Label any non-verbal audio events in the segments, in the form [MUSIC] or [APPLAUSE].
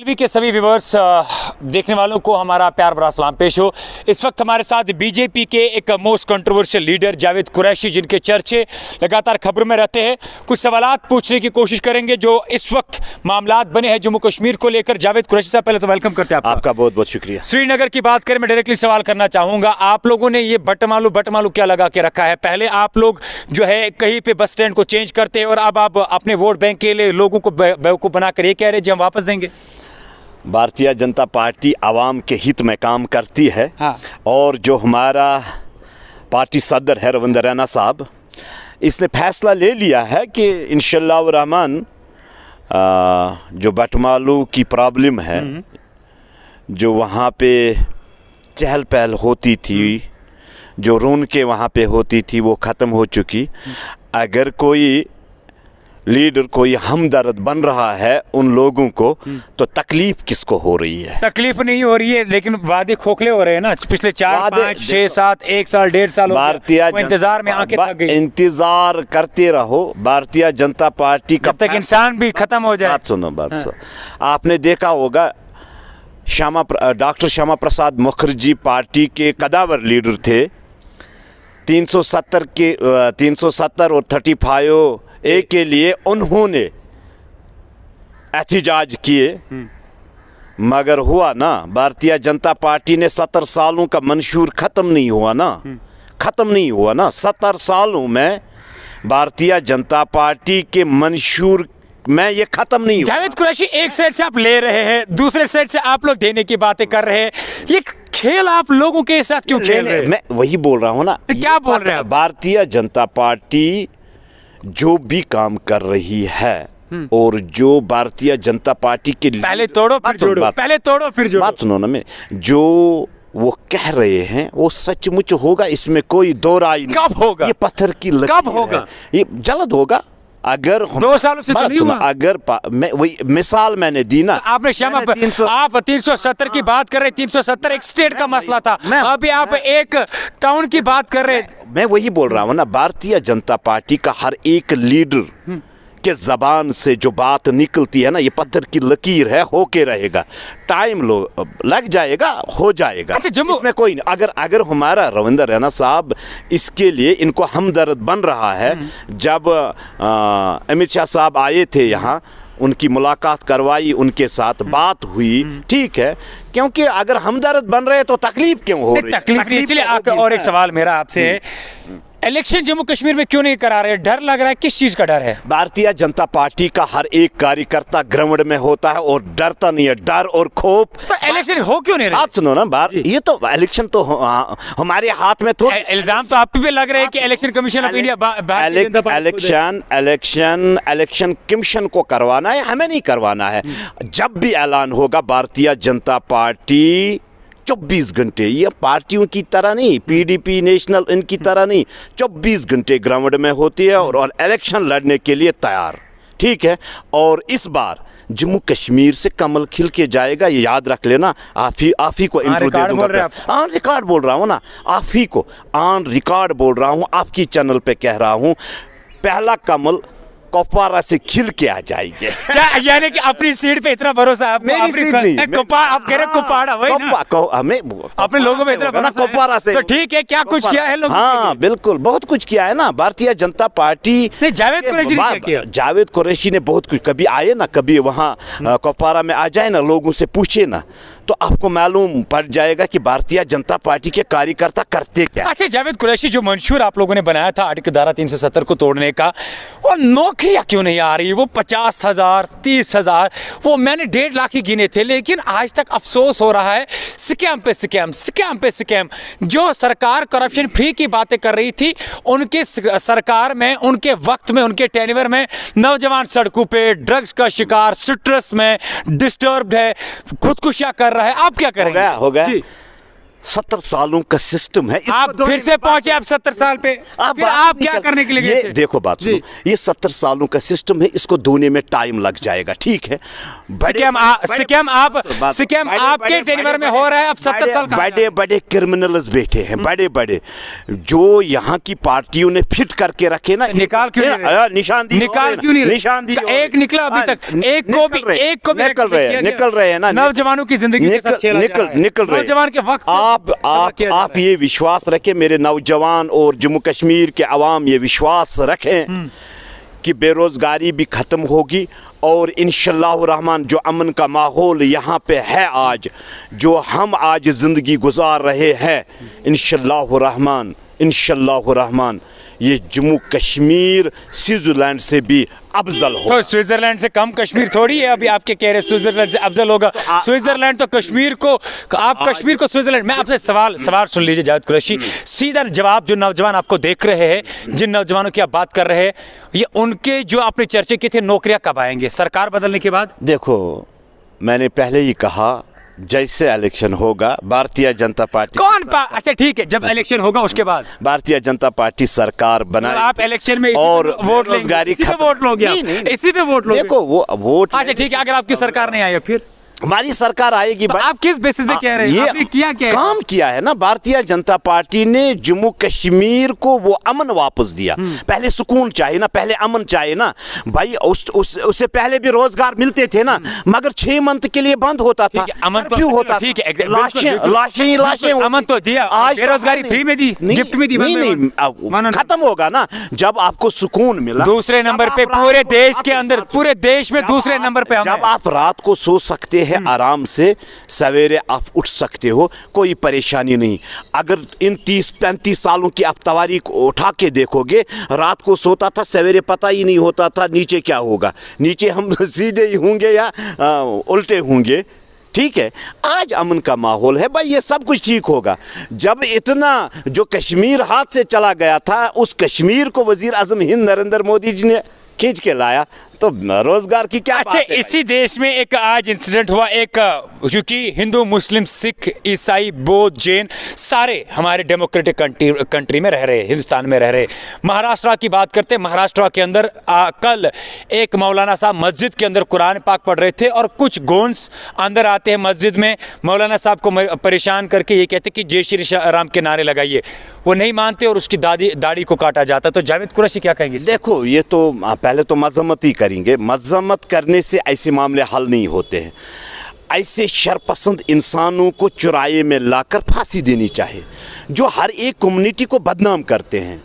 LV के सभी viewers देखने वालों को हमारा प्यार भरा सलाम पेश हो इस वक्त हमारे साथ बीजेपी के एक most controversial leader Javed Qureshi जिनके चर्चे लगातार खबरों में रहते हैं कुछ सवाल पूछने की कोशिश करेंगे जो इस वक्त मामला बने हैं जम्मू कश्मीर को लेकर जावेद कुरैशी साहब पहले तो वेलकम करते हैं आपका, आपका बहुत बहुत शुक्रिया श्रीनगर की बात करें मैं डायरेक्टली सवाल करना चाहूँगा आप लोगों ने ये बटमालू बटमालू क्या लगा के रखा है पहले आप लोग जो है कहीं पर बस स्टैंड को चेंज करते हैं और अब आप अपने वोट बैंक के लिए लोगों को बेवकूफ़ बनाकर ये कह रहे जी हम वापस देंगे भारतीय जनता पार्टी आवाम के हित में काम करती है हाँ। और जो हमारा पार्टी सदर है रविंद्र रैना साहब इसने फैसला ले लिया है कि इन रहमान जो बटमालू की प्रॉब्लम है हम्म। जो वहाँ पे चहल पहल होती थी हम्म। जो रोन के वहाँ पे होती थी वो ख़त्म हो चुकी हम्म। अगर कोई लीडर कोई हमदर्द बन रहा है उन लोगों को हम्म। तो तकलीफ किसको हो रही है तकलीफ नहीं हो रही है लेकिन वादे खोखले हो रहे हैं ना पिछले चार पाँच छह सात एक साल डेढ़ साल भारतीय इंतजार में आके इंतजार करते रहो भारतीय जनता पार्टी कब तक इंसान भी खत्म हो जाए सुनो बात हाँ। सुनो आपने देखा होगा श्यामा डॉक्टर श्यामा प्रसाद मुखर्जी पार्टी के कदावर लीडर थे 370 के 370 और 35 ए के लिए उन्होंने एहतजाज किए हम्म। मगर हुआ ना भारतीय जनता पार्टी ने सत्तर सालों का मंशूर ख़त्म नहीं हुआ ना हम्म। ख़त्म नहीं हुआ ना सत्तर सालों में भारतीय जनता पार्टी के मंशूर मैं ये खत्म नहीं जावेद कुरैशी एक साइड से आप ले रहे हैं दूसरे साइड से आप लोग देने की बातें कर रहे हैं ये खेल आप लोगों के साथ क्यों खेल रहे मैं वही बोल रहा हूँ ना क्या बोल रहे हैं भारतीय जनता पार्टी जो भी काम कर रही है हम्म। और जो भारतीय जनता पार्टी के पहले तोड़ो फिर जोड़ो पहले तोड़ो फिर जोड़ो बात सुनो ना मैं जो वो कह रहे हैं वो सचमुच होगा इसमें कोई दो राय नहीं कब होगा ये पत्थर की लकीर कब होगा ये जल्द होगा अगर दो सालों से तो नहीं हुआ अगर मैं वही मिसाल मैंने दी ना तो आपने श्यामा तीन सौ आप तीन सौ सत्तर की बात कर रहे तीन सौ सत्तर एक स्टेट का मसला था अभी आप एक टाउन की बात कर रहे मैं वही बोल रहा हूँ ना भारतीय जनता पार्टी का हर एक लीडर के ज़बान से जो बात निकलती है ना ये पत्थर की लकीर है होके रहेगा टाइम लो लग जाएगा हो जाएगा अच्छा जम्मू में कोई नहीं अगर अगर हमारा रविंदर रैना साहब इसके लिए इनको हमदर्द बन रहा है हम्म। जब अमित शाह साहब आए थे यहाँ उनकी मुलाकात करवाई उनके साथ हम्म। बात हुई हम्म। ठीक है क्योंकि अगर हमदर्द बन रहे तो तकलीफ क्यों हो रही तकलीफ, तकलीफ, तकलीफ तो और एक हाँ। सवाल मेरा आपसे है इलेक्शन जम्मू कश्मीर में क्यों नहीं करा रहे डर लग रहा है किस चीज का डर है भारतीय जनता पार्टी का हर एक कार्यकर्ता ग्राउंड में होता है और डरता नहीं है डर और खोप तो इलेक्शन हो क्यों नहीं रहे? आप सुनो ना बार ये तो इलेक्शन तो हाँ, हमारे हाथ में तो इल्जाम तो आप पे लग रहे हैं कि election commission of India election election election commission को करवाना है हमें नहीं करवाना है जब भी ऐलान होगा भारतीय जनता पार्टी 24 घंटे ये पार्टियों की तरह नहीं पीडीपी नेशनल इनकी तरह नहीं 24 घंटे ग्राउंड में होती है और, इलेक्शन लड़ने के लिए तैयार ठीक है और इस बार जम्मू कश्मीर से कमल खिल के जाएगा ये याद रख लेना आफी आफी को इंटरव्यू हाँ, दे दूंगा आन रिकॉर्ड हाँ, बोल रहा हूँ ना आफी को आन हाँ, रिकॉर्ड बोल रहा हूँ आपकी चैनल पे कह रहा हूँ पहला कमल कपारा से खिल के आ जाएंगे [LAUGHS] यानी कि अपनी सीट पे इतना भरोसा आप मेरी सीट नहीं कोपारा आप कह रहे हाँ, कोपारा वही ना हमें अपने लोगों में इतना भरोसा कपारा से तो ठीक है क्या कुछ किया है लोगों हाँ बिल्कुल बहुत कुछ किया है ना भारतीय जनता पार्टी जावेद कुरैशी ने जावेद कुरैशी ने बहुत कुछ कभी आए ना कभी वहाँ हम्म। कपारा में आ जाए ना लोगों से पूछे ना तो आपको मालूम पड़ जाएगा कि भारतीय जनता पार्टी के कार्यकर्ता करते क्या अच्छा जावेद कुरैशी जो मंशूर आप लोगों ने बनाया था आर्टिकल धारा तीन सौ सत्तर को तोड़ने का वो नौकरियाँ क्यों नहीं आ रही वो पचास हज़ार तीस हज़ार वो मैंने डेढ़ लाख ही गिने थे लेकिन आज तक अफसोस हो रहा है स्कैम पे स्कैम स्कैम पे स्कैम जो सरकार करप्शन फ्री की बातें कर रही थी उनके सरकार में उनके वक्त में उनके टेनवर में नौजवान सड़कों पे ड्रग्स का शिकार स्ट्रेस में डिस्टर्ब है खुदकुशियाँ कर रहा है आप क्या करेंगे हो गया, हो गया। जी सत्तर सालों का सिस्टम है आप फिर से पहुंचे आप सत्तर साल पे आप, फिर आप क्या करने के लिए ये देखो बात सुनो ये सत्तर सालों का सिस्टम है इसको धोने में टाइम लग जाएगा ठीक है बड़े बड़े क्रिमिनल्स बैठे हैं हम्म। बड़े बड़े जो यहाँ की पार्टियों ने फिट करके रखे ना निकाल क्यों निशान दी निकाल क्यों नहीं निशान दी एक निकला अभी हाँ, तक एक को भी एक को निकल रहे निकल रहे हैं ना नौजवानों की जिंदगी निकल निकल रहे नौजवान के वक्त आप तो आप, आप ये विश्वास रखें मेरे नौजवान और जम्मू कश्मीर के आवाम ये विश्वास रखें हम्म। कि बेरोज़गारी भी ख़त्म होगी और इन रहमान जो अमन का माहौल यहाँ पे है आज जो हम आज ज़िंदगी गुजार रहे हैं इन रहमान इन रहमान ये जम्मू कश्मीर स्विट्ज़रलैंड से भी अफजल हो तो स्विट्ज़रलैंड से कम कश्मीर थोड़ी है अभी आपके कह रहे स्विट्ज़रलैंड से अफजल होगा तो स्विट्ज़रलैंड तो कश्मीर को आप कश्मीर को स्विट्ज़रलैंड मैं आपसे सवाल सवाल सुन लीजिए जावेद कुरैशी हम्म। सीधा जवाब जो नौजवान आपको देख रहे हैं जिन नौजवानों की आप बात कर रहे हैं ये उनके जो आपने चर्चे किए थे नौकरियाँ कब आएंगे सरकार बदलने के बाद देखो मैंने पहले ही कहा जैसे इलेक्शन होगा भारतीय जनता पार्टी कौन पा अच्छा ठीक है जब इलेक्शन हाँ। होगा उसके बाद भारतीय जनता पार्टी सरकार बना आप इलेक्शन में और वोट रोजगारी वोट लोगे इसी पे वोट लोगे देखो वो वोट अच्छा ठीक है अगर आपकी सरकार नहीं आई फिर हमारी सरकार आएगी तो आप किस बेसिस पे हाँ, कह रहे हैं ये किया क्या काम किया है ना भारतीय जनता पार्टी ने जम्मू कश्मीर को वो अमन वापस दिया हम्म। पहले सुकून चाहिए ना पहले अमन चाहिए ना भाई उस, उस उससे पहले भी रोजगार मिलते थे ना हम्म। मगर छह मंथ के लिए बंद होता था अमन क्यों होता ठीक है लाशें अमन तो दिया आज बेरोजगारी फ्री में दी गिफ्ट में दी नहीं नहीं खत्म होगा ना जब आपको सुकून मिला दूसरे नंबर पे पूरे देश के अंदर पूरे देश में दूसरे नंबर पे जब आप रात को सो सकते हैं है हम्म। आराम से सवेरे आप उठ सकते हो कोई परेशानी नहीं अगर इन तीस पैंतीस सालों की आप तवारी को उठा के देखोगे रात को सोता था सवेरे पता ही नहीं होता था नीचे क्या होगा नीचे हम [LAUGHS] सीधे ही होंगे या आ, उल्टे होंगे ठीक है आज अमन का माहौल है भाई ये सब कुछ ठीक होगा जब इतना जो कश्मीर हाथ से चला गया था उस कश्मीर को वजीर अजम हिंद नरेंद्र मोदी जी ने खींच के लाया तो रोजगार की क्या अच्छा इसी देश में एक आज इंसिडेंट हुआ एक क्योंकि हिंदू मुस्लिम सिख ईसाई बौद्ध जैन सारे हमारे डेमोक्रेटिक कंट्री कंट्री में रह रहे हिंदुस्तान में रह रहे महाराष्ट्र की बात करते महाराष्ट्र के अंदर आ, कल एक मौलाना साहब मस्जिद के अंदर कुरान पाक पढ़ रहे थे और कुछ गोन्स अंदर आते हैं मस्जिद में मौलाना साहब को परेशान करके ये कहते कि जय श्री राम के नारे लगाइए वो नहीं मानते और उसकी दादी दाढ़ी को काटा जाता तो जावेद कुरैशी क्या कहेंगे देखो ये तो पहले तो मजम्मती करी करेंगे मजम्मत करने से ऐसे मामले हल नहीं होते हैं ऐसे शरपसंद इंसानों को चुराए में लाकर फांसी देनी चाहिए जो हर एक कम्युनिटी को बदनाम करते हैं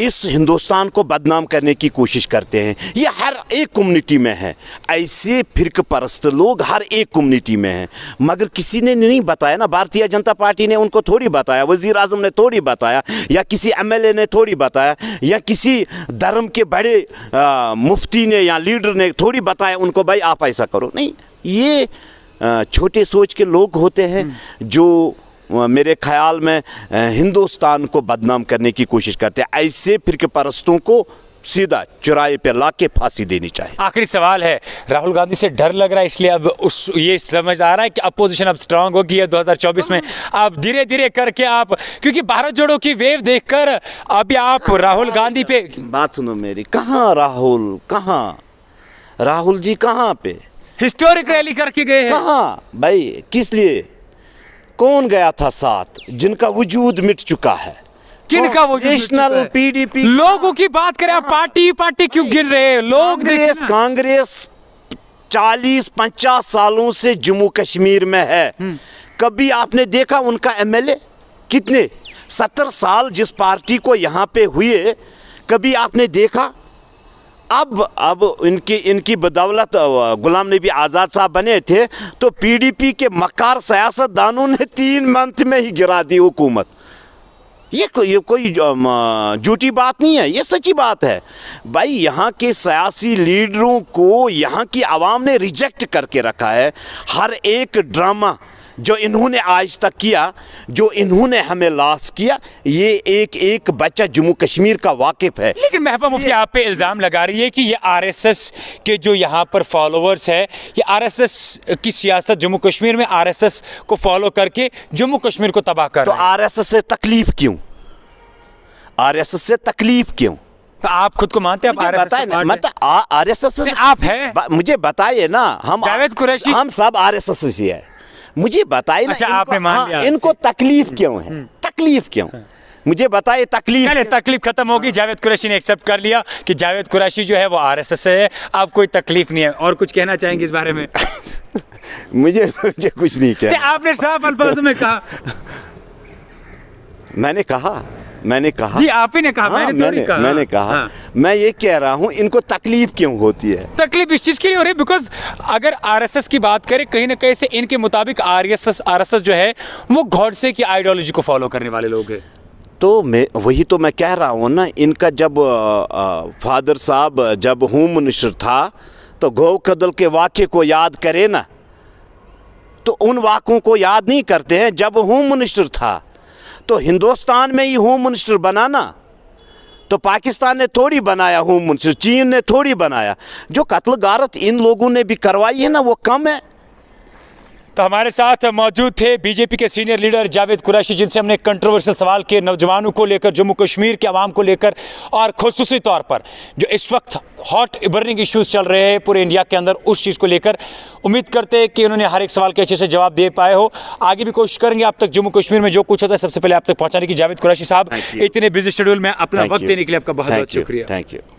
इस हिंदुस्तान को बदनाम करने की कोशिश करते हैं ये हर एक कम्युनिटी में है ऐसे फिरक परस्त लोग हर एक कम्युनिटी में हैं मगर किसी ने नहीं बताया ना भारतीय जनता पार्टी ने उनको थोड़ी बताया वजीर अजम ने थोड़ी बताया या किसी एम ने थोड़ी बताया या किसी धर्म के बड़े आ, मुफ्ती ने या लीडर ने थोड़ी बताया उनको भाई आप ऐसा करो नहीं ये छोटे सोच के लोग होते हैं जो मेरे ख्याल में हिंदुस्तान को बदनाम करने की कोशिश करते हैं ऐसे फिरके परस्तों को सीधा चुराए पे ला के फांसी देनी चाहिए आखिरी सवाल है राहुल गांधी से डर लग रहा है इसलिए अब उस ये समझ आ रहा है कि अपोजिशन अब स्ट्रांग होगी है 2024 में अब धीरे धीरे करके आप क्योंकि भारत जोड़ो की वेव देखकर अभी आप हाँ, राहुल गांधी पे बात सुनो मेरी कहाँ राहुल कहाँ राहुल जी कहाँ पे हिस्टोरिक रैली करके गए कहाँ भाई किस लिए कौन गया था साथ जिनका वजूद मिट चुका है किन का वो नेशनल पीडीपी लोगों की बात करें आप पार्टी पार्टी क्यों गिन रहे हैं लोग कांग्रेस कांग्रेस चालीस पचास सालों से जम्मू कश्मीर में है हम्म। कभी आपने देखा उनका एमएलए कितने सत्तर साल जिस पार्टी को यहाँ पे हुए कभी आपने देखा अब अब इनकी इनकी बदौलत गुलाम नबी आज़ाद साहब बने थे तो पीडीपी के मकार सियासतदानों ने तीन मंथ में ही गिरा दी हुकूमत ये, को, ये कोई झूठी बात नहीं है ये सच्ची बात है भाई यहाँ के सियासी लीडरों को यहाँ की आवाम ने रिजेक्ट करके रखा है हर एक ड्रामा जो इन्होंने आज तक किया जो इन्होंने हमें लाश किया ये एक एक बच्चा जम्मू कश्मीर का वाकिफ है लेकिन महबा मुफ्ती आप पे इल्ज़ाम लगा रही है कि ये आरएसएस के जो यहाँ पर फॉलोअर्स है ये आरएसएस की सियासत जम्मू कश्मीर में आरएसएस को फॉलो करके जम्मू कश्मीर को तबाह कर तो एस से तकलीफ क्यों आर से तकलीफ क्यों तो आप खुद को मानते हैं आर एस एस आप हैं मुझे बताइए ना हम जावेद कुरैशी हम सब आर एस एस ही है मुझे बताए ना अच्छा, इनको, आ, हाँ, इनको तकलीफ क्यों है हम्म। तकलीफ क्यों हाँ। मुझे बताए तकलीफ तकलीफ खत्म होगी हाँ। जावेद कुरैशी ने एक्सेप्ट कर लिया कि जावेद कुरैशी जो है वो आरएसएस से है अब कोई तकलीफ नहीं है और कुछ कहना चाहेंगे इस बारे में [LAUGHS] मुझे मुझे कुछ नहीं कहना आपने साफ अल्फाज में कहा [LAUGHS] मैंने कहा मैंने कहा जी आप ही ने कहा हाँ, मैंने, मैंने कहा मैंने कहा हाँ। मैं ये कह रहा हूँ इनको तकलीफ क्यों होती है तकलीफ इस चीज़ के लिए हो रही है बिकॉज अगर आरएसएस की बात करें कहीं ना कहीं से इनके मुताबिक आरएसएस आरएसएस जो है वो घोड़से की आइडियोलॉजी को फॉलो करने वाले लोग हैं तो मैं वही तो मैं कह रहा हूँ ना इनका जब फादर साहब जब होम मिनिस्टर था तो गौ कदल के वाक्य को याद करे ना तो उन वाक्यों को याद नहीं करते हैं जब होम मिनिस्टर था तो हिंदुस्तान में ही होम मिनिस्टर बनाना तो पाकिस्तान ने थोड़ी बनाया होम मिनिस्टर चीन ने थोड़ी बनाया जो कत्ल गारत इन लोगों ने भी करवाई है ना वो कम है तो हमारे साथ मौजूद थे बीजेपी के सीनियर लीडर जावेद कुरैशी जिनसे हमने कंट्रोवर्शियल सवाल किए नौजवानों को लेकर जम्मू कश्मीर के आवाम को लेकर और खसूसी तौर पर जो इस वक्त हॉट बर्निंग इश्यूज चल रहे हैं पूरे इंडिया के अंदर उस चीज़ को लेकर उम्मीद करते हैं कि उन्होंने हर एक सवाल के अच्छे से जवाब दे पाए हो आगे भी कोशिश करेंगे आप तक जम्मू कश्मीर में जो कुछ होता है सबसे पहले आप तक पहुँचाने की जावेद कुरैशी साहब इतने बिजी शेड्यूल में अपना वक्त देने के लिए आपका बहुत बहुत शुक्रिया थैंक यू